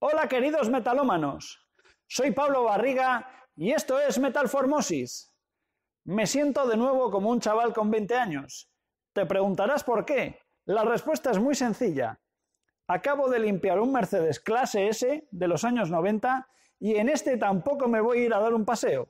Hola queridos metalómanos, soy Pablo Barriga y esto es Metalformosis, Me siento de nuevo como un chaval con 20 años. Te preguntarás por qué. La respuesta es muy sencilla. Acabo de limpiar un Mercedes Clase S de los años 90 y en este tampoco me voy a ir a dar un paseo.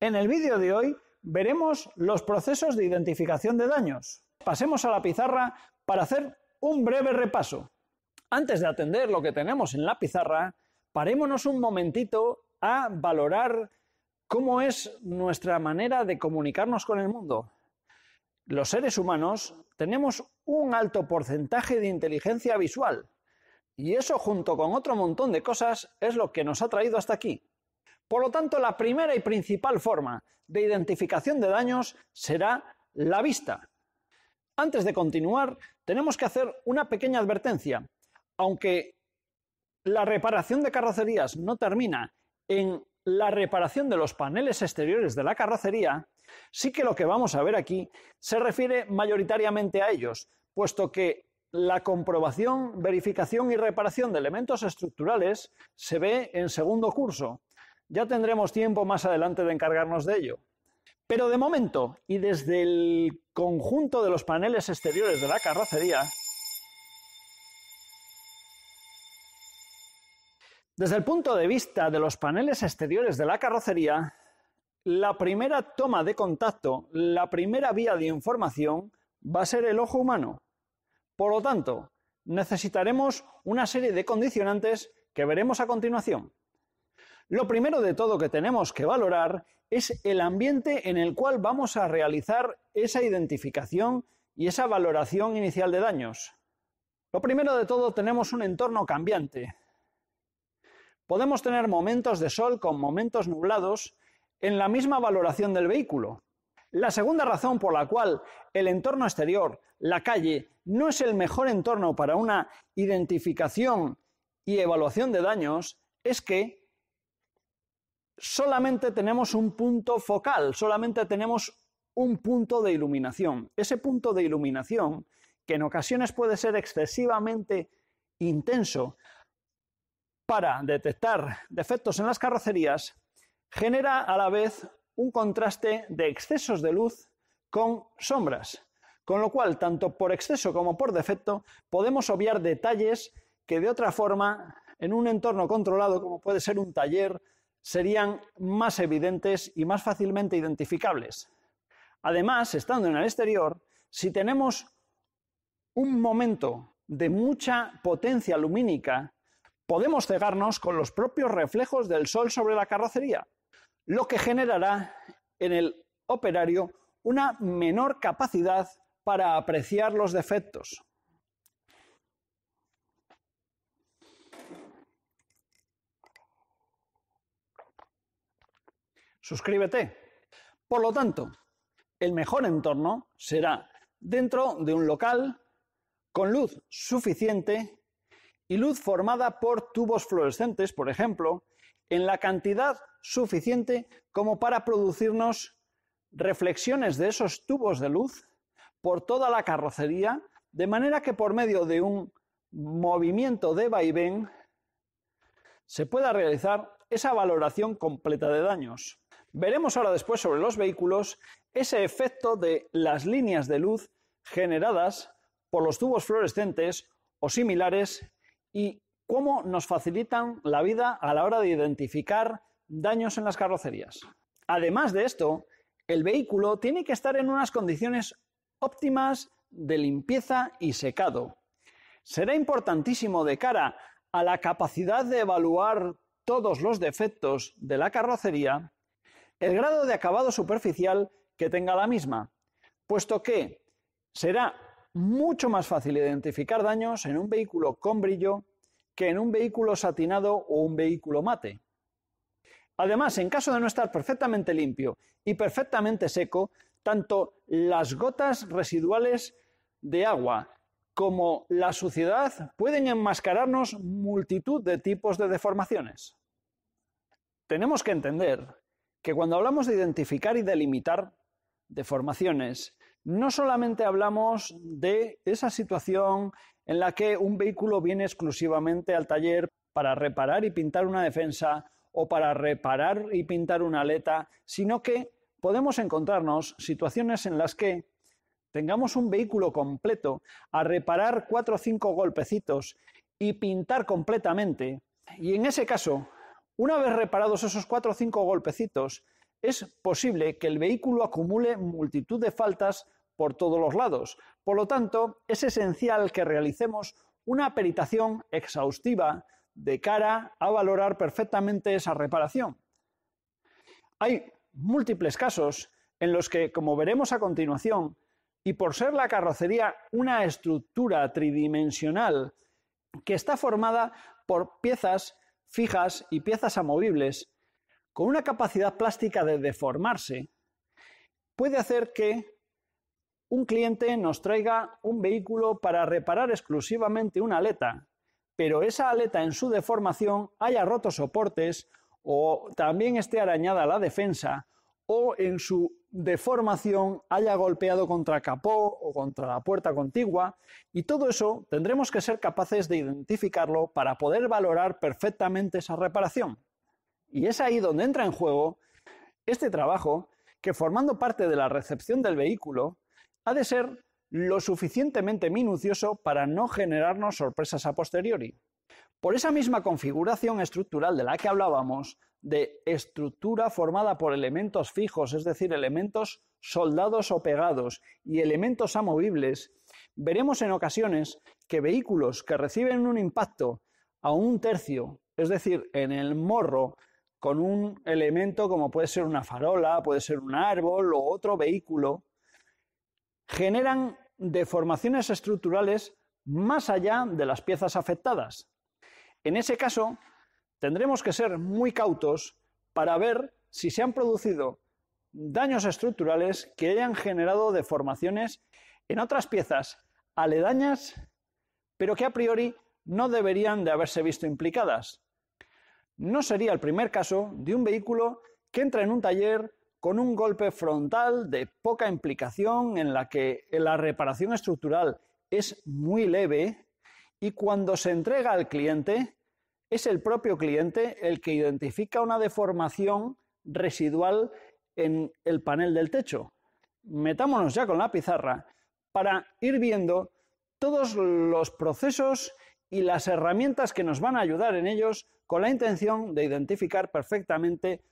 En el vídeo de hoy veremos los procesos de identificación de daños. Pasemos a la pizarra para hacer un breve repaso. Antes de atender lo que tenemos en la pizarra, parémonos un momentito a valorar cómo es nuestra manera de comunicarnos con el mundo. Los seres humanos tenemos un alto porcentaje de inteligencia visual, y eso junto con otro montón de cosas es lo que nos ha traído hasta aquí. Por lo tanto, la primera y principal forma de identificación de daños será la vista. Antes de continuar, tenemos que hacer una pequeña advertencia aunque la reparación de carrocerías no termina en la reparación de los paneles exteriores de la carrocería, sí que lo que vamos a ver aquí se refiere mayoritariamente a ellos, puesto que la comprobación, verificación y reparación de elementos estructurales se ve en segundo curso. Ya tendremos tiempo más adelante de encargarnos de ello. Pero de momento, y desde el conjunto de los paneles exteriores de la carrocería, Desde el punto de vista de los paneles exteriores de la carrocería, la primera toma de contacto, la primera vía de información va a ser el ojo humano. Por lo tanto, necesitaremos una serie de condicionantes que veremos a continuación. Lo primero de todo que tenemos que valorar es el ambiente en el cual vamos a realizar esa identificación y esa valoración inicial de daños. Lo primero de todo tenemos un entorno cambiante, podemos tener momentos de sol con momentos nublados en la misma valoración del vehículo. La segunda razón por la cual el entorno exterior, la calle, no es el mejor entorno para una identificación y evaluación de daños es que solamente tenemos un punto focal, solamente tenemos un punto de iluminación. Ese punto de iluminación, que en ocasiones puede ser excesivamente intenso, para detectar defectos en las carrocerías genera a la vez un contraste de excesos de luz con sombras, con lo cual, tanto por exceso como por defecto, podemos obviar detalles que de otra forma, en un entorno controlado como puede ser un taller, serían más evidentes y más fácilmente identificables. Además, estando en el exterior, si tenemos un momento de mucha potencia lumínica podemos cegarnos con los propios reflejos del sol sobre la carrocería, lo que generará en el operario una menor capacidad para apreciar los defectos. Suscríbete. Por lo tanto, el mejor entorno será dentro de un local con luz suficiente y luz formada por tubos fluorescentes, por ejemplo, en la cantidad suficiente como para producirnos reflexiones de esos tubos de luz por toda la carrocería, de manera que por medio de un movimiento de vaivén se pueda realizar esa valoración completa de daños. Veremos ahora después sobre los vehículos ese efecto de las líneas de luz generadas por los tubos fluorescentes o similares y cómo nos facilitan la vida a la hora de identificar daños en las carrocerías. Además de esto, el vehículo tiene que estar en unas condiciones óptimas de limpieza y secado. Será importantísimo de cara a la capacidad de evaluar todos los defectos de la carrocería el grado de acabado superficial que tenga la misma, puesto que será mucho más fácil identificar daños en un vehículo con brillo que en un vehículo satinado o un vehículo mate. Además, en caso de no estar perfectamente limpio y perfectamente seco, tanto las gotas residuales de agua como la suciedad pueden enmascararnos multitud de tipos de deformaciones. Tenemos que entender que cuando hablamos de identificar y delimitar deformaciones, no solamente hablamos de esa situación en la que un vehículo viene exclusivamente al taller para reparar y pintar una defensa o para reparar y pintar una aleta, sino que podemos encontrarnos situaciones en las que tengamos un vehículo completo a reparar cuatro o cinco golpecitos y pintar completamente. Y en ese caso, una vez reparados esos cuatro o cinco golpecitos, es posible que el vehículo acumule multitud de faltas por todos los lados. Por lo tanto, es esencial que realicemos una peritación exhaustiva de cara a valorar perfectamente esa reparación. Hay múltiples casos en los que, como veremos a continuación, y por ser la carrocería una estructura tridimensional que está formada por piezas fijas y piezas amovibles, con una capacidad plástica de deformarse, puede hacer que un cliente nos traiga un vehículo para reparar exclusivamente una aleta, pero esa aleta en su deformación haya roto soportes o también esté arañada la defensa o en su deformación haya golpeado contra capó o contra la puerta contigua y todo eso tendremos que ser capaces de identificarlo para poder valorar perfectamente esa reparación. Y es ahí donde entra en juego este trabajo que formando parte de la recepción del vehículo ha de ser lo suficientemente minucioso para no generarnos sorpresas a posteriori. Por esa misma configuración estructural de la que hablábamos, de estructura formada por elementos fijos, es decir, elementos soldados o pegados y elementos amovibles, veremos en ocasiones que vehículos que reciben un impacto a un tercio, es decir, en el morro, con un elemento como puede ser una farola, puede ser un árbol o otro vehículo, generan deformaciones estructurales más allá de las piezas afectadas. En ese caso, tendremos que ser muy cautos para ver si se han producido daños estructurales que hayan generado deformaciones en otras piezas aledañas, pero que a priori no deberían de haberse visto implicadas. No sería el primer caso de un vehículo que entra en un taller con un golpe frontal de poca implicación en la que la reparación estructural es muy leve y cuando se entrega al cliente es el propio cliente el que identifica una deformación residual en el panel del techo. Metámonos ya con la pizarra para ir viendo todos los procesos y las herramientas que nos van a ayudar en ellos con la intención de identificar perfectamente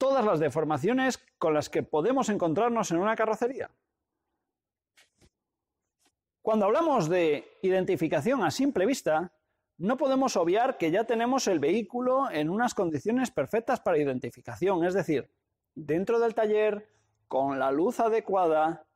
todas las deformaciones con las que podemos encontrarnos en una carrocería. Cuando hablamos de identificación a simple vista, no podemos obviar que ya tenemos el vehículo en unas condiciones perfectas para identificación, es decir, dentro del taller, con la luz adecuada,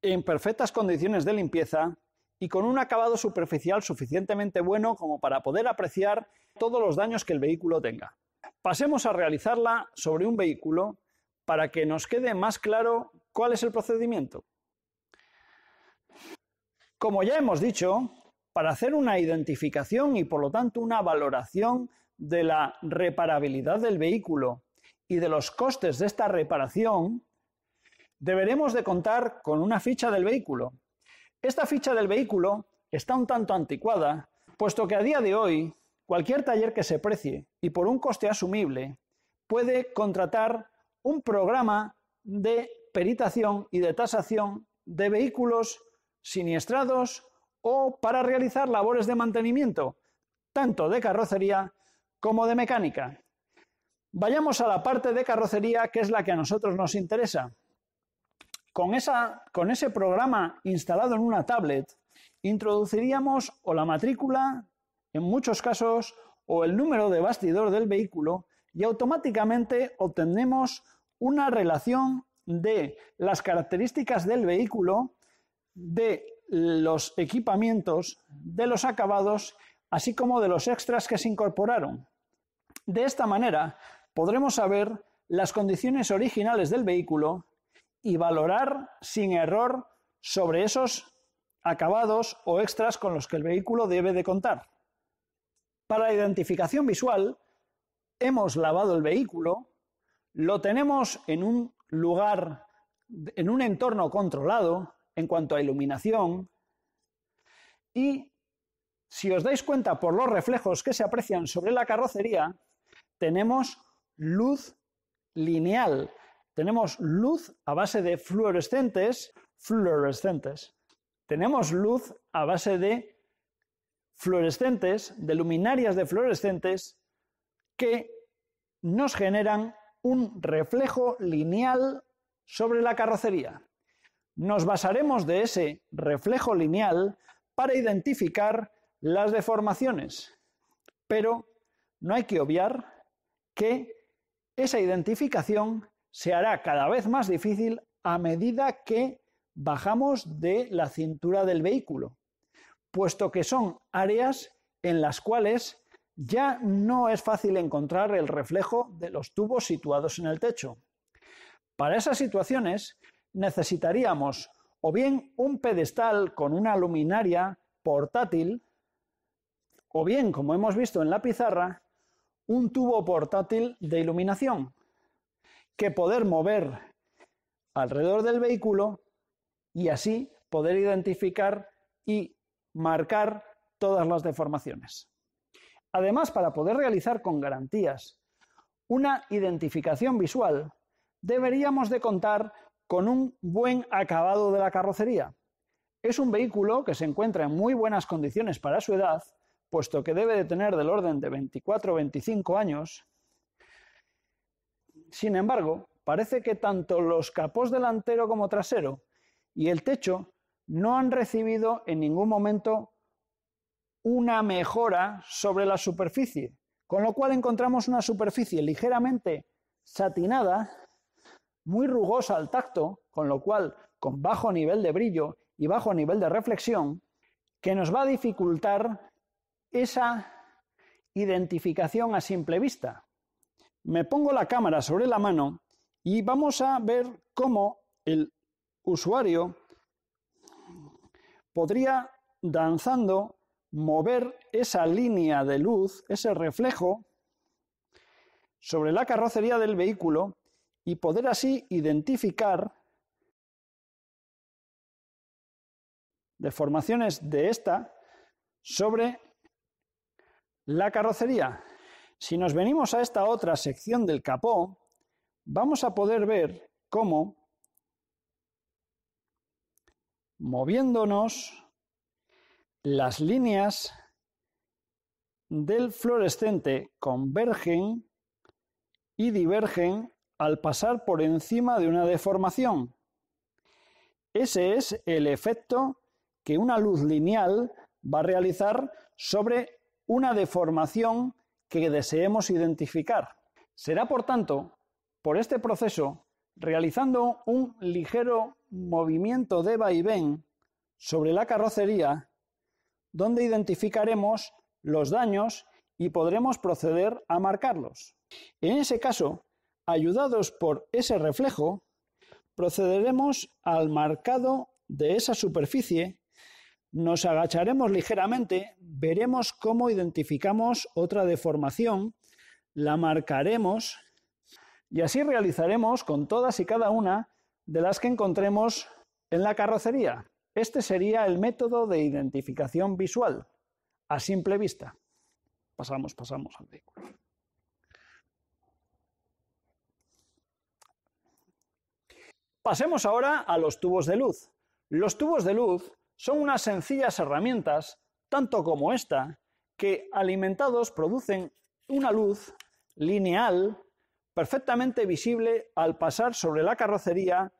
en perfectas condiciones de limpieza y con un acabado superficial suficientemente bueno como para poder apreciar todos los daños que el vehículo tenga pasemos a realizarla sobre un vehículo para que nos quede más claro cuál es el procedimiento. Como ya hemos dicho, para hacer una identificación y por lo tanto una valoración de la reparabilidad del vehículo y de los costes de esta reparación, deberemos de contar con una ficha del vehículo. Esta ficha del vehículo está un tanto anticuada, puesto que a día de hoy Cualquier taller que se precie y por un coste asumible puede contratar un programa de peritación y de tasación de vehículos siniestrados o para realizar labores de mantenimiento, tanto de carrocería como de mecánica. Vayamos a la parte de carrocería que es la que a nosotros nos interesa. Con, ese programa instalado en una tablet, introduciríamos o la matrícula en muchos casos, o el número de bastidor del vehículo y automáticamente obtenemos una relación de las características del vehículo, de los equipamientos, de los acabados, así como de los extras que se incorporaron. De esta manera podremos saber las condiciones originales del vehículo y valorar sin error sobre esos acabados o extras con los que el vehículo debe de contar. Para la identificación visual, hemos lavado el vehículo, lo tenemos en un lugar, en un entorno controlado en cuanto a iluminación y si os dais cuenta por los reflejos que se aprecian sobre la carrocería, tenemos luz lineal, tenemos luz a base de fluorescentes, fluorescentes, tenemos luz a base de fluorescentes, de luminarias de fluorescentes, que nos generan un reflejo lineal sobre la carrocería. Nos basaremos de ese reflejo lineal para identificar las deformaciones, pero no hay que obviar que esa identificación se hará cada vez más difícil a medida que bajamos de la cintura del vehículo puesto que son áreas en las cuales ya no es fácil encontrar el reflejo de los tubos situados en el techo. Para esas situaciones necesitaríamos o bien un pedestal con una luminaria portátil, o bien, como hemos visto en la pizarra, un tubo portátil de iluminación que poder mover alrededor del vehículo y así poder identificar y marcar todas las deformaciones. Además, para poder realizar con garantías una identificación visual, deberíamos de contar con un buen acabado de la carrocería. Es un vehículo que se encuentra en muy buenas condiciones para su edad, puesto que debe de tener del orden de 24 o 25 años. Sin embargo, parece que tanto los capós delantero como trasero y el techo no han recibido en ningún momento una mejora sobre la superficie, con lo cual encontramos una superficie ligeramente satinada, muy rugosa al tacto, con lo cual con bajo nivel de brillo y bajo nivel de reflexión, que nos va a dificultar esa identificación a simple vista. Me pongo la cámara sobre la mano y vamos a ver cómo el usuario podría, danzando, mover esa línea de luz, ese reflejo, sobre la carrocería del vehículo y poder así identificar deformaciones de esta sobre la carrocería. Si nos venimos a esta otra sección del capó, vamos a poder ver cómo moviéndonos las líneas del fluorescente convergen y divergen al pasar por encima de una deformación. Ese es el efecto que una luz lineal va a realizar sobre una deformación que deseemos identificar. Será, por tanto, por este proceso, realizando un ligero movimiento de vaivén sobre la carrocería, donde identificaremos los daños y podremos proceder a marcarlos. En ese caso, ayudados por ese reflejo, procederemos al marcado de esa superficie, nos agacharemos ligeramente, veremos cómo identificamos otra deformación, la marcaremos y así realizaremos con todas y cada una de las que encontremos en la carrocería. Este sería el método de identificación visual, a simple vista. Pasamos, pasamos al vehículo. Pasemos ahora a los tubos de luz. Los tubos de luz son unas sencillas herramientas, tanto como esta, que alimentados producen una luz lineal perfectamente visible al pasar sobre la carrocería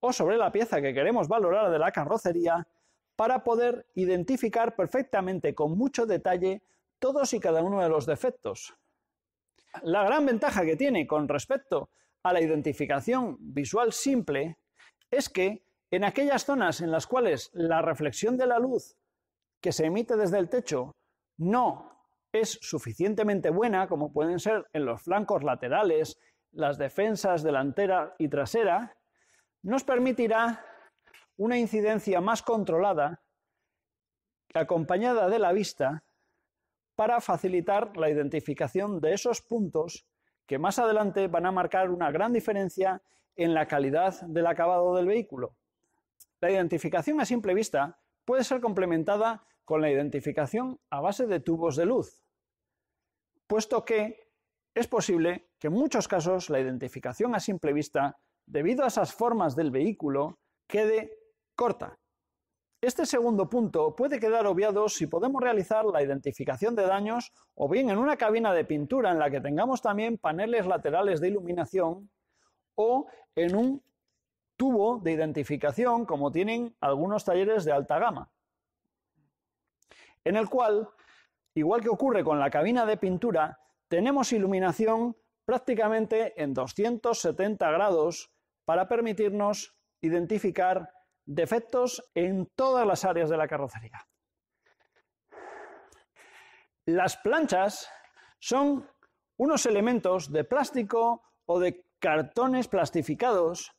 o sobre la pieza que queremos valorar de la carrocería para poder identificar perfectamente con mucho detalle todos y cada uno de los defectos. La gran ventaja que tiene con respecto a la identificación visual simple es que en aquellas zonas en las cuales la reflexión de la luz que se emite desde el techo no es suficientemente buena, como pueden ser en los flancos laterales, las defensas delantera y trasera, nos permitirá una incidencia más controlada, acompañada de la vista, para facilitar la identificación de esos puntos que más adelante van a marcar una gran diferencia en la calidad del acabado del vehículo. La identificación a simple vista puede ser complementada con la identificación a base de tubos de luz, puesto que es posible que en muchos casos la identificación a simple vista debido a esas formas del vehículo, quede corta. Este segundo punto puede quedar obviado si podemos realizar la identificación de daños o bien en una cabina de pintura en la que tengamos también paneles laterales de iluminación o en un tubo de identificación como tienen algunos talleres de alta gama, en el cual, igual que ocurre con la cabina de pintura, tenemos iluminación prácticamente en 270 grados para permitirnos identificar defectos en todas las áreas de la carrocería. Las planchas son unos elementos de plástico o de cartones plastificados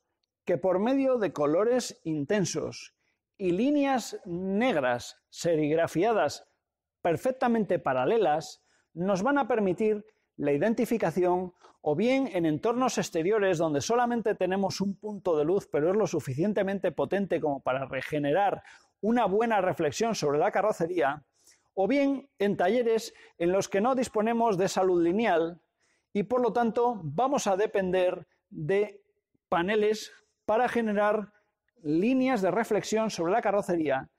que por medio de colores intensos y líneas negras serigrafiadas perfectamente paralelas nos van a permitir la identificación, o bien en entornos exteriores donde solamente tenemos un punto de luz, pero es lo suficientemente potente como para regenerar una buena reflexión sobre la carrocería, o bien en talleres en los que no disponemos de salud lineal y por lo tanto vamos a depender de paneles para generar líneas de reflexión sobre la carrocería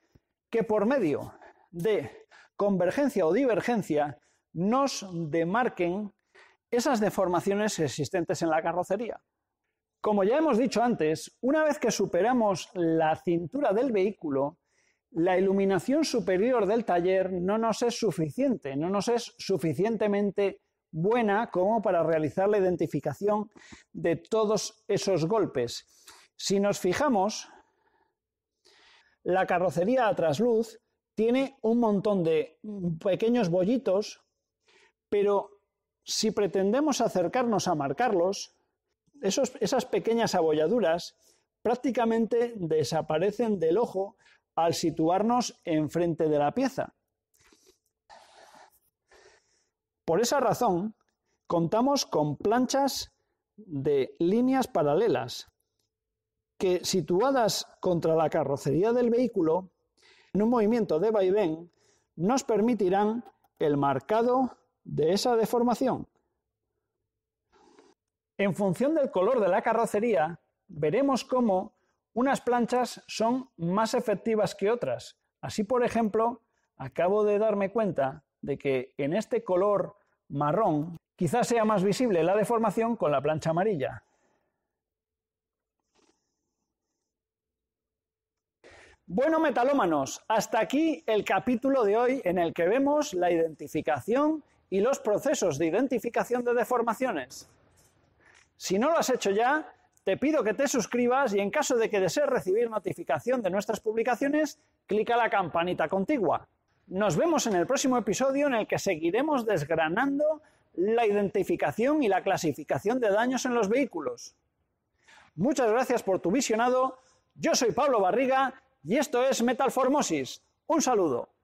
que por medio de convergencia o divergencia nos demarquen esas deformaciones existentes en la carrocería. Como ya hemos dicho antes, una vez que superamos la cintura del vehículo, la iluminación superior del taller no nos es suficiente, no nos es suficientemente buena como para realizar la identificación de todos esos golpes. Si nos fijamos, la carrocería a trasluz tiene un montón de pequeños bollitos pero si pretendemos acercarnos a marcarlos, esas pequeñas abolladuras prácticamente desaparecen del ojo al situarnos enfrente de la pieza. Por esa razón, contamos con planchas de líneas paralelas que, situadas contra la carrocería del vehículo, en un movimiento de vaivén, nos permitirán el marcado de esa deformación. En función del color de la carrocería, veremos cómo unas planchas son más efectivas que otras. Así, por ejemplo, acabo de darme cuenta de que en este color marrón quizás sea más visible la deformación con la plancha amarilla. Bueno, metalómanos, hasta aquí el capítulo de hoy en el que vemos la identificación y los procesos de identificación de deformaciones. Si no lo has hecho ya, te pido que te suscribas y en caso de que desees recibir notificación de nuestras publicaciones, clica la campanita contigua. Nos vemos en el próximo episodio en el que seguiremos desgranando la identificación y la clasificación de daños en los vehículos. Muchas gracias por tu visionado. Yo soy Pablo Barriga y esto es Formosis. Un saludo.